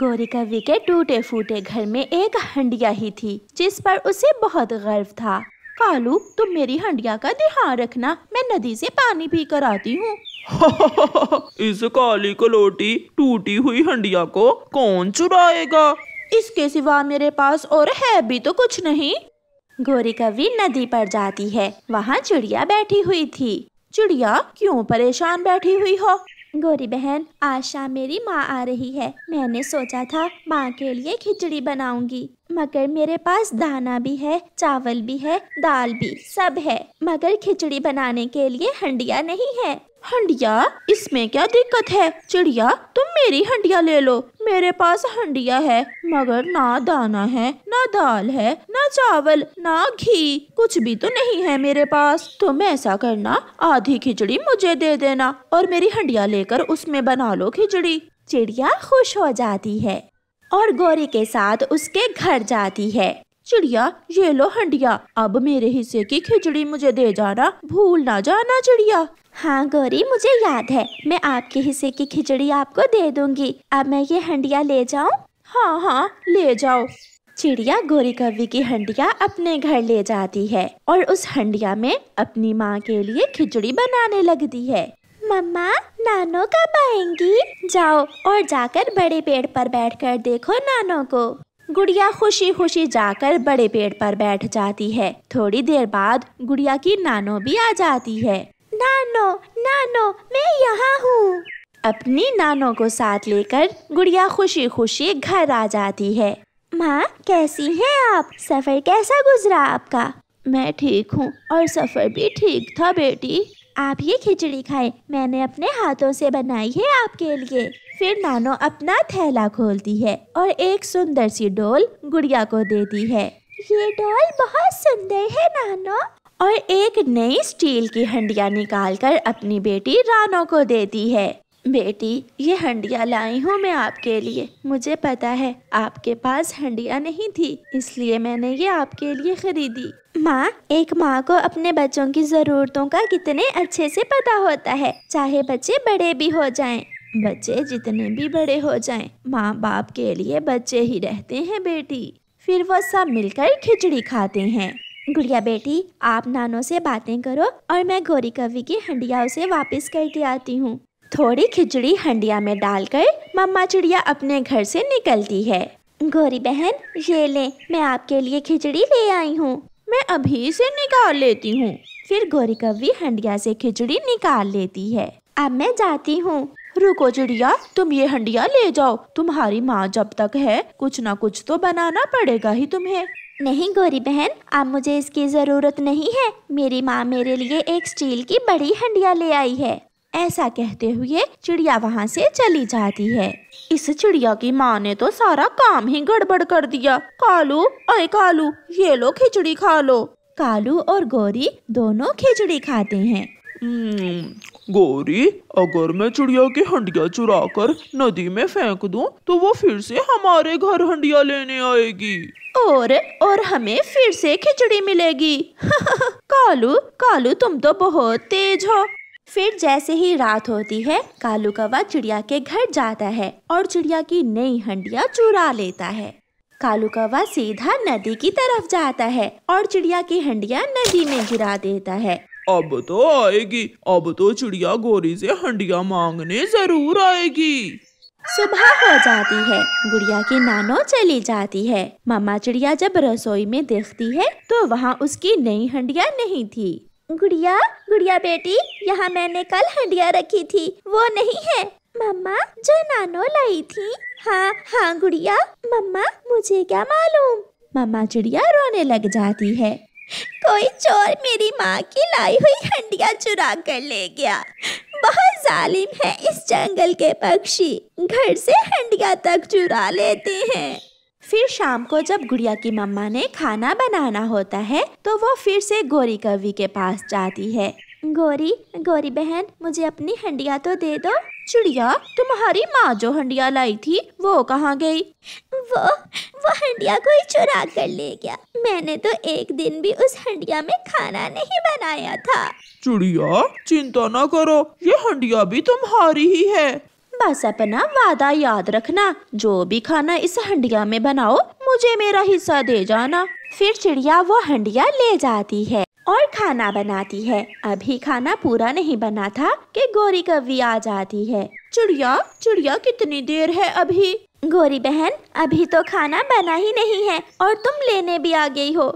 गौरी का विकेट टूटे फूटे घर में एक हंडिया ही थी जिस पर उसे बहुत गर्व था कालू तुम तो मेरी हंडिया का ध्यान रखना मैं नदी से पानी पी कर आती हूँ इस काली कलोटी टूटी हुई हंडिया को कौन चुराएगा इसके सिवा मेरे पास और है भी तो कुछ नहीं गौरी कवि नदी पर जाती है वहाँ चिड़िया बैठी हुई थी चिड़िया क्यों परेशान बैठी हुई हो गोरी बहन आशा मेरी माँ आ रही है मैंने सोचा था माँ के लिए खिचड़ी बनाऊंगी मगर मेरे पास दाना भी है चावल भी है दाल भी सब है मगर खिचड़ी बनाने के लिए हंडिया नहीं है हंडिया इसमें क्या दिक्कत है चिड़िया तुम मेरी हंडिया ले लो मेरे पास हंडिया है मगर ना दाना है ना दाल है ना चावल ना घी कुछ भी तो नहीं है मेरे पास तुम ऐसा करना आधी खिचड़ी मुझे दे देना और मेरी हंडिया लेकर उसमें बना लो खिचड़ी चिड़िया खुश हो जाती है और गोरी के साथ उसके घर जाती है चिड़िया ये लो हंडिया अब मेरे हिस्से की खिचड़ी मुझे दे जाना भूल ना जाना चिड़िया हाँ गौरी मुझे याद है मैं आपके हिस्से की खिचड़ी आपको दे दूंगी अब मैं ये हंडिया ले जाऊँ हाँ हाँ ले जाओ चिड़िया गौरी कवि की हंडिया अपने घर ले जाती है और उस हंडिया में अपनी माँ के लिए खिचड़ी बनाने लगती है मम्मा नानो कब आएंगी जाओ और जाकर बड़े पेड़ पर बैठकर देखो नानो को गुड़िया खुशी खुशी जाकर बड़े पेड़ पर बैठ जाती है थोड़ी देर बाद गुड़िया की नानो भी आ जाती है नानो नानो मैं यहाँ हूँ अपनी नानो को साथ लेकर गुड़िया खुशी खुशी घर आ जाती है माँ कैसी हैं आप सफ़र कैसा गुजरा आपका मैं ठीक हूँ और सफ़र भी ठीक था बेटी आप ये खिचड़ी खाए मैंने अपने हाथों से बनाई है आपके लिए फिर नानो अपना थैला खोलती है और एक सुंदर सी डोल गुड़िया को देती है ये डोल बहुत सुंदर है नानो और एक नई स्टील की हंडिया निकालकर अपनी बेटी रानो को देती है बेटी ये हंडिया लाई हूँ मैं आपके लिए मुझे पता है आपके पास हंडिया नहीं थी इसलिए मैंने ये आपके लिए खरीदी माँ एक माँ को अपने बच्चों की ज़रूरतों का कितने अच्छे से पता होता है चाहे बच्चे बड़े भी हो जाएं बच्चे जितने भी बड़े हो जाएं माँ बाप के लिए बच्चे ही रहते हैं बेटी फिर वो सब मिलकर खिचड़ी खाते हैं गुड़िया बेटी आप नानो से बातें करो और मैं गौरी कवि की हंडिया उसे वापस करके आती हूँ थोड़ी खिचड़ी हंडिया में डालकर मम्मा चिड़िया अपने घर से निकलती है गौरी बहन ये ले मैं आपके लिए खिचड़ी ले आई हूँ मैं अभी से निकाल लेती हूँ फिर गौरी कवि हंडिया से खिचड़ी निकाल लेती है अब मैं जाती हूँ रुको चिड़िया तुम ये हंडिया ले जाओ तुम्हारी माँ जब तक है कुछ ना कुछ तो बनाना पड़ेगा ही तुम्हें नहीं गौरी बहन अब मुझे इसकी ज़रूरत नहीं है मेरी माँ मेरे लिए एक स्टील की बड़ी हंडिया ले आई है ऐसा कहते हुए चिड़िया वहाँ से चली जाती है इस चिड़िया की माँ ने तो सारा काम ही गड़बड़ कर दिया कालू अरे कालू ये लो खिचड़ी खा लो कालू और गौरी दोनों खिचड़ी खाते हैं हम्म, गौरी अगर मैं चिड़िया की हंडिया चुरा कर नदी में फेंक दूं तो वो फिर से हमारे घर हंडिया लेने आएगी और और हमें फिर से खिचड़ी मिलेगी कालू कालू तुम तो बहुत तेज हो फिर जैसे ही रात होती है कालू कौवा चिड़िया के घर जाता है और चिड़िया की नई हंडिया चुरा लेता है कालू कौवा सीधा नदी की तरफ जाता है और चिड़िया की हंडिया नदी में गिरा देता है अब तो आएगी अब तो चिड़िया गोरी से हंडिया मांगने जरूर आएगी सुबह हो जाती है गुड़िया की नानो चली जाती है मामा चिड़िया जब रसोई में देखती है तो वहाँ उसकी नई हंडिया नहीं थी गुड़िया गुड़िया बेटी यहाँ मैंने कल हंडिया रखी थी वो नहीं है मम्मा जो नानो लाई थी हाँ हाँ गुड़िया मम्मा मुझे क्या मालूम मम्मा चिड़िया रोने लग जाती है कोई चोर मेरी माँ की लाई हुई हंडिया चुरा कर ले गया बहुत जालिम है इस जंगल के पक्षी घर से हंडिया तक चुरा लेते हैं फिर शाम को जब गुड़िया की मम्मा ने खाना बनाना होता है तो वो फिर से गोरी कवि के पास जाती है गोरी गोरी बहन मुझे अपनी हंडिया तो दे दो चिड़िया तुम्हारी माँ जो हंडिया लाई थी वो कहाँ गई वो वो हंडिया कोई चुरा कर ले गया मैंने तो एक दिन भी उस हंडिया में खाना नहीं बनाया था चुड़िया चिंता ना करो ये हंडिया भी तुम्हारी ही है बस अपना वादा याद रखना जो भी खाना इस हंडिया में बनाओ मुझे मेरा हिस्सा दे जाना फिर चिड़िया वो हंडिया ले जाती है और खाना बनाती है अभी खाना पूरा नहीं बना था कि गोरी कवि आ जाती है चिड़िया चिड़िया कितनी देर है अभी गोरी बहन अभी तो खाना बना ही नहीं है और तुम लेने भी आ गई हो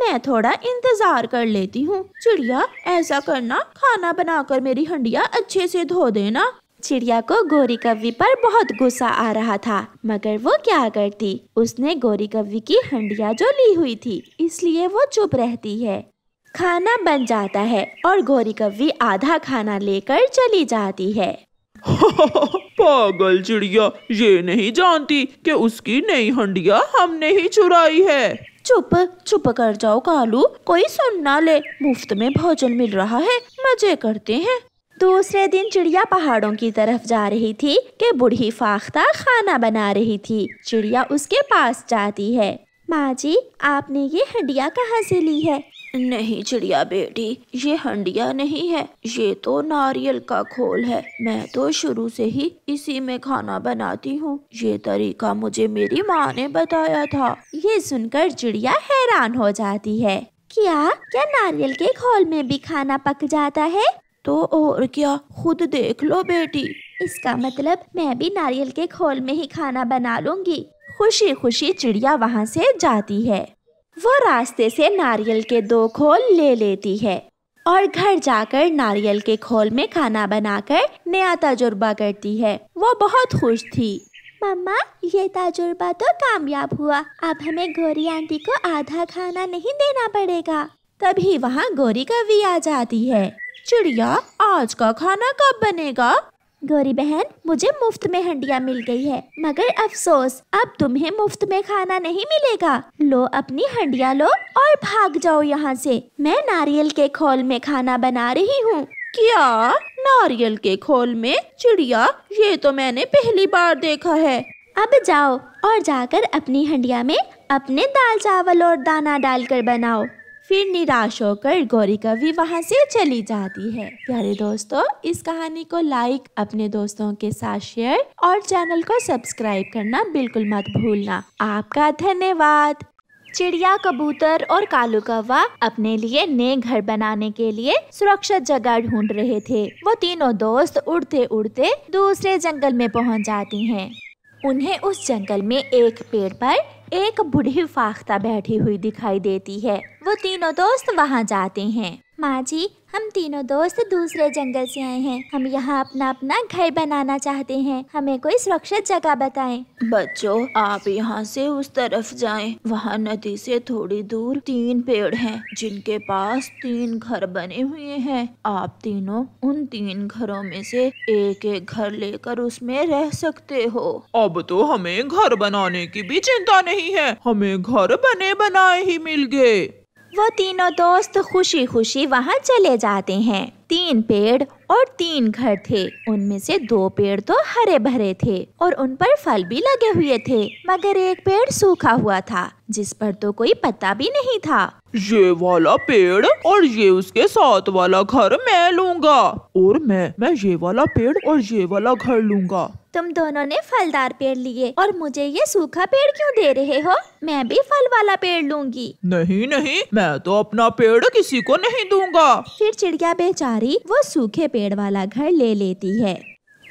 मैं थोड़ा इंतजार कर लेती हूँ चिड़िया ऐसा करना खाना बनाकर मेरी हंडिया अच्छे से धो देना चिड़िया को गौरी कव्वी पर बहुत गुस्सा आ रहा था मगर वो क्या करती उसने गोरी कव्वी की हंडिया जो ली हुई थी इसलिए वो चुप रहती है खाना बन जाता है और गौरी कव्वी आधा खाना लेकर चली जाती है पागल चिड़िया ये नहीं जानती कि उसकी नई हंडिया हमने ही चुराई है चुप चुप कर जाओ कालू कोई सुन ना ले मुफ्त में भोजन मिल रहा है मजे करते हैं दूसरे दिन चिड़िया पहाड़ों की तरफ जा रही थी कि बूढ़ी फाख्ता खाना बना रही थी चिड़िया उसके पास जाती है माँ जी आपने ये हंडिया कहाँ से ली है नहीं चिड़िया बेटी ये हंडिया नहीं है ये तो नारियल का खोल है मैं तो शुरू से ही इसी में खाना बनाती हूँ ये तरीका मुझे मेरी माँ ने बताया था ये सुनकर चिड़िया हैरान हो जाती है क्या क्या नारियल के खोल में भी खाना पक जाता है तो और क्या खुद देख लो बेटी इसका मतलब मैं भी नारियल के खोल में ही खाना बना लूंगी खुशी खुशी चिड़िया वहाँ से जाती है वो रास्ते से नारियल के दो खोल ले लेती है और घर जाकर नारियल के खोल में खाना बनाकर नया तजुर्बा करती है वो बहुत खुश थी मम्मा ये तजुर्बा तो कामयाब हुआ अब हमें गौरी आंटी को आधा खाना नहीं देना पड़ेगा तभी वहाँ गौरी कवि आ जाती है चिड़िया आज का खाना कब बनेगा गौरी बहन मुझे मुफ्त में हंडिया मिल गई है मगर अफसोस अब तुम्हें मुफ्त में खाना नहीं मिलेगा लो अपनी हंडिया लो और भाग जाओ यहाँ से मैं नारियल के खोल में खाना बना रही हूँ क्या नारियल के खोल में चिड़िया ये तो मैंने पहली बार देखा है अब जाओ और जाकर अपनी हंडिया में अपने दाल चावल और दाना डालकर बनाओ फिर निराश होकर गौरी कवि वहाँ से चली जाती है प्यारे दोस्तों इस कहानी को लाइक अपने दोस्तों के साथ शेयर और चैनल को सब्सक्राइब करना बिल्कुल मत भूलना आपका धन्यवाद चिड़िया कबूतर और कालू कौवा अपने लिए नए घर बनाने के लिए सुरक्षित जगह ढूंढ रहे थे वो तीनों दोस्त उड़ते उड़ते दूसरे जंगल में पहुंच जाती हैं। उन्हें उस जंगल में एक पेड़ पर एक बूढ़ी फाख्ता बैठी हुई दिखाई देती है वो तीनों दोस्त वहाँ जाते हैं माँ जी हम तीनों दोस्त दूसरे जंगल से आए हैं हम यहाँ अपना अपना घर बनाना चाहते हैं हमें कोई सुरक्षित जगह बताएं बच्चों आप यहाँ से उस तरफ जाएं वहाँ नदी से थोड़ी दूर तीन पेड़ हैं जिनके पास तीन घर बने हुए हैं आप तीनों उन तीन घरों में से एक एक घर लेकर उसमें रह सकते हो अब तो हमें घर बनाने की भी चिंता नहीं है हमें घर बने बनाए ही मिल गए वो तीनों दोस्त खुशी खुशी वहाँ चले जाते हैं तीन पेड़ और तीन घर थे उनमें से दो पेड़ तो हरे भरे थे और उन पर फल भी लगे हुए थे मगर एक पेड़ सूखा हुआ था जिस पर तो कोई पत्ता भी नहीं था ये वाला पेड़ और ये उसके साथ वाला घर मैं लूंगा और मैं मैं ये वाला पेड़ और ये वाला घर लूंगा तुम दोनों ने फलदार पेड़ लिए और मुझे ये सूखा पेड़ क्यों दे रहे हो मैं भी फल वाला पेड़ लूंगी नहीं नहीं मैं तो अपना पेड़ किसी को नहीं दूंगा फिर चिड़िया बेचारी वो सूखे पेड़ वाला घर ले लेती है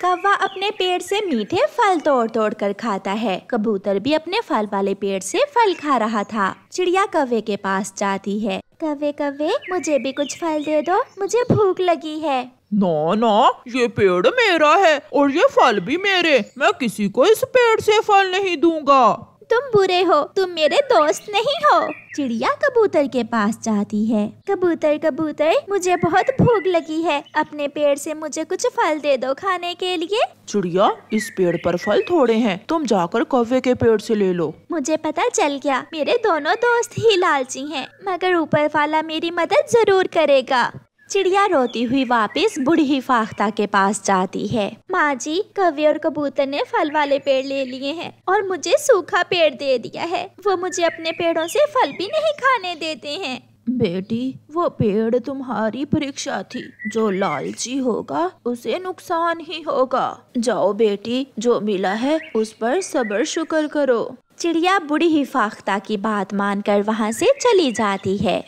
कौवा अपने पेड़ से मीठे फल तोड़ तोड़ कर खाता है कबूतर भी अपने फल वाले पेड़ से फल खा रहा था चिड़िया कौवे के पास जाती है कौवे कौवे मुझे भी कुछ फल दे दो मुझे भूख लगी है ना ना ये पेड़ मेरा है और ये फल भी मेरे मैं किसी को इस पेड़ से फल नहीं दूंगा तुम बुरे हो तुम मेरे दोस्त नहीं हो चिड़िया कबूतर के पास जाती है कबूतर कबूतर मुझे बहुत भूख लगी है अपने पेड़ से मुझे कुछ फल दे दो खाने के लिए चिड़िया इस पेड़ पर फल थोड़े हैं तुम जाकर कौवे के पेड़ से ले लो मुझे पता चल गया मेरे दोनों दोस्त ही लालची हैं मगर ऊपर वाला मेरी मदद जरूर करेगा चिड़िया रोती हुई वापस बूढ़ी फाख्ता के पास जाती है माँ जी कवि और कबूतर ने फल वाले पेड़ ले लिए हैं और मुझे सूखा पेड़ दे दिया है वो मुझे अपने पेड़ों से फल भी नहीं खाने देते हैं बेटी वो पेड़ तुम्हारी परीक्षा थी जो लालची होगा उसे नुकसान ही होगा जाओ बेटी जो मिला है उस पर सबर शुक्र करो चिड़िया बूढ़ी हिफाख्ता की बात मानकर वहाँ से चली जाती है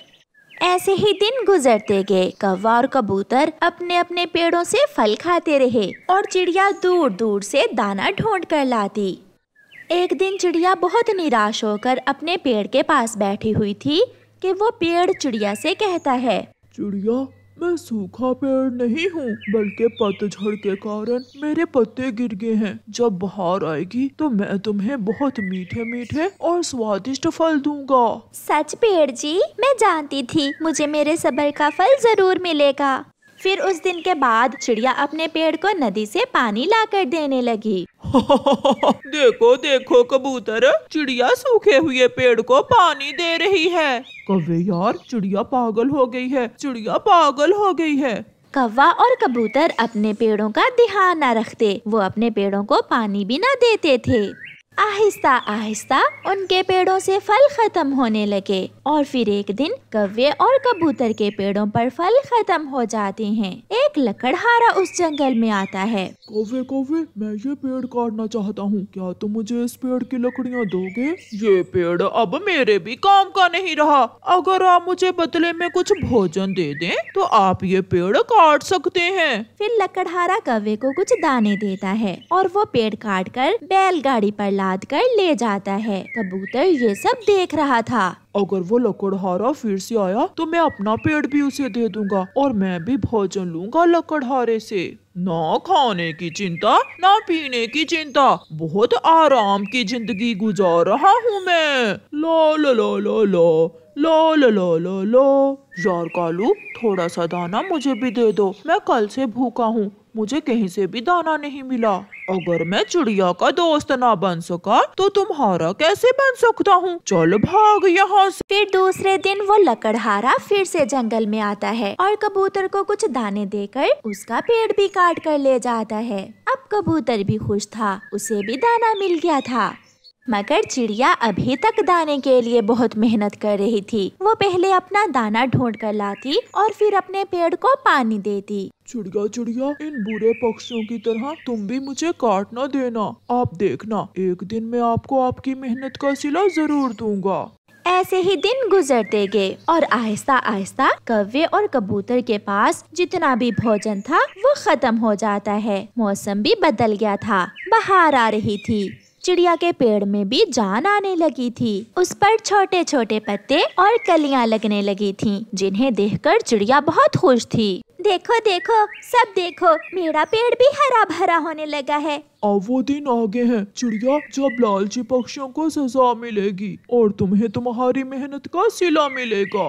ऐसे ही दिन गुजरते गए कौवा और कबूतर अपने अपने पेड़ों से फल खाते रहे और चिड़िया दूर दूर से दाना ढूंढ कर लाती एक दिन चिड़िया बहुत निराश होकर अपने पेड़ के पास बैठी हुई थी कि वो पेड़ चिड़िया से कहता है चिड़िया मैं सूखा पेड़ नहीं हूँ बल्कि पतझड़ के कारण मेरे पत्ते गिर गए हैं जब बाहर आएगी तो मैं तुम्हें बहुत मीठे मीठे और स्वादिष्ट फल दूंगा सच पेड़ जी मैं जानती थी मुझे मेरे सबर का फल जरूर मिलेगा फिर उस दिन के बाद चिड़िया अपने पेड़ को नदी से पानी लाकर देने लगी देखो देखो कबूतर चिड़िया सूखे हुए पेड़ को पानी दे रही है कवे यार चिड़िया पागल हो गई है चिड़िया पागल हो गई है कौवा और कबूतर अपने पेड़ों का ध्यान न रखते वो अपने पेड़ों को पानी भी न देते थे आहिस्ता आहिस्ता उनके पेड़ों से फल खत्म होने लगे और फिर एक दिन कव्वे और कबूतर के पेड़ों पर फल खत्म हो जाते हैं एक लकड़हारा उस जंगल में आता है कौवे कौवे मैं ये पेड़ काटना चाहता हूँ क्या तुम मुझे इस पेड़ की लकड़ियाँ दोगे ये पेड़ अब मेरे भी काम का नहीं रहा अगर आप मुझे बदले में कुछ भोजन दे दे तो आप ये पेड़ काट सकते हैं फिर लकड़हारा कव्वे को कुछ दाने देता है और वो पेड़ काट कर बैलगाड़ी पर ला लाद कर ले जाता है कबूतर ये सब देख रहा था अगर वो लकड़हारा फिर से आया तो मैं अपना पेड़ भी उसे दे दूंगा और मैं भी भोजन लूंगा लकड़हारे से ना खाने की चिंता ना पीने की चिंता बहुत आराम की जिंदगी गुजार रहा हूँ मैं लो लो लो लो लो लो लो लो लो लो यार कालू थोड़ा सा दाना मुझे भी दे दो मैं कल से भूखा हूँ मुझे कहीं से भी दाना नहीं मिला अगर मैं चिड़िया का दोस्त ना बन सका तो तुम्हारा कैसे बन सकता हूँ चलो भाग यहाँ से फिर दूसरे दिन वो लकड़हारा फिर से जंगल में आता है और कबूतर को कुछ दाने देकर उसका पेड़ भी काट कर ले जाता है अब कबूतर भी खुश था उसे भी दाना मिल गया था मगर चिड़िया अभी तक दाने के लिए बहुत मेहनत कर रही थी वो पहले अपना दाना ढूंढ कर लाती और फिर अपने पेड़ को पानी देती चिड़िया चिड़िया इन बुरे पक्षियों की तरह तुम भी मुझे काट न देना आप देखना एक दिन मैं आपको आपकी मेहनत का सिला जरूर दूंगा ऐसे ही दिन गुजरते गए और आहिस्ता आहिस्ता कव्वे और कबूतर के पास जितना भी भोजन था वो खत्म हो जाता है मौसम भी बदल गया था बाहर आ रही थी चिड़िया के पेड़ में भी जान आने लगी थी उस पर छोटे छोटे पत्ते और कलियां लगने लगी थीं, जिन्हें देखकर चिड़िया बहुत खुश थी देखो देखो सब देखो मेरा पेड़ भी हरा भरा होने लगा है अब वो दिन आगे हैं चिड़िया जब लालची पक्षियों को सजा मिलेगी और तुम्हें तुम्हारी मेहनत का सिला मिलेगा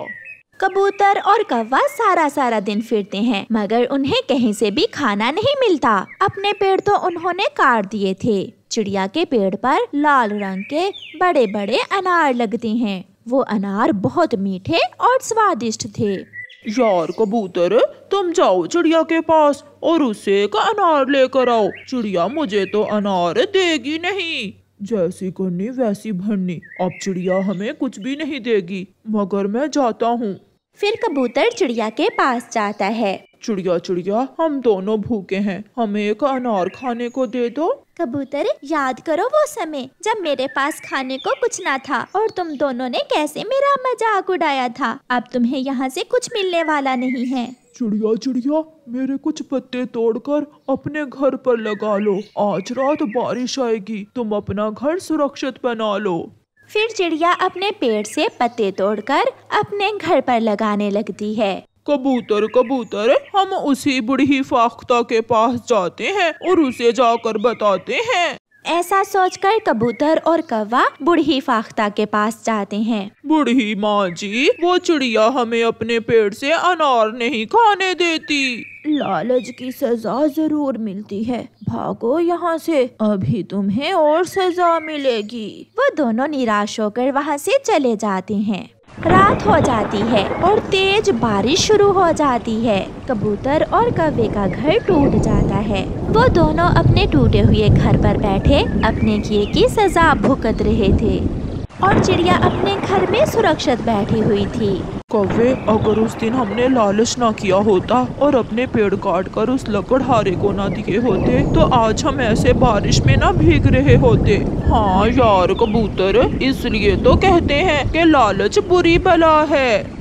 कबूतर और कौवा सारा सारा दिन फिरते हैं मगर उन्हें कहीं से भी खाना नहीं मिलता अपने पेड़ तो उन्होंने काट दिए थे चिड़िया के पेड़ पर लाल रंग के बड़े बड़े अनार लगते हैं वो अनार बहुत मीठे और स्वादिष्ट थे यार कबूतर तुम जाओ चिड़िया के पास और उसे एक अनार लेकर आओ चिड़िया मुझे तो अनार देगी नहीं जैसी करनी वैसी भरनी अब चिड़िया हमें कुछ भी नहीं देगी मगर मैं जाता हूँ फिर कबूतर चिड़िया के पास जाता है चुड़िया चुड़िया हम दोनों भूखे हैं हमें एक अनार खाने को दे दो कबूतर याद करो वो समय जब मेरे पास खाने को कुछ ना था और तुम दोनों ने कैसे मेरा मजाक उड़ाया था अब तुम्हें यहाँ से कुछ मिलने वाला नहीं है चिड़िया चिड़िया मेरे कुछ पत्ते तोड़कर अपने घर पर लगा लो आज रात बारिश आएगी तुम अपना घर सुरक्षित बना लो फिर चिड़िया अपने पेड़ से पत्ते तोड़कर अपने घर पर लगाने लगती है कबूतर कबूतर हम उसी बूढ़ी फाख्ता के पास जाते हैं और उसे जाकर बताते हैं ऐसा सोचकर कबूतर और कौवा बूढ़ी फाख्ता के पास जाते हैं बूढ़ी माँ जी वो चिड़िया हमें अपने पेड़ से अनार नहीं खाने देती लालच की सजा जरूर मिलती है भागो यहाँ से अभी तुम्हें और सजा मिलेगी वो दोनों निराश होकर वहाँ से चले जाते हैं रात हो जाती है और तेज बारिश शुरू हो जाती है कबूतर और कवे का घर टूट जाता है वो दोनों अपने टूटे हुए घर पर बैठे अपने किए की सजा भुगत रहे थे और चिड़िया अपने घर में सुरक्षित बैठी हुई थी कौवे अगर उस दिन हमने लालच ना किया होता और अपने पेड़ काट कर उस लकड़हारे को ना दिए होते तो आज हम ऐसे बारिश में ना भीग रहे होते हाँ यार कबूतर इसलिए तो कहते हैं कि लालच बुरी बला है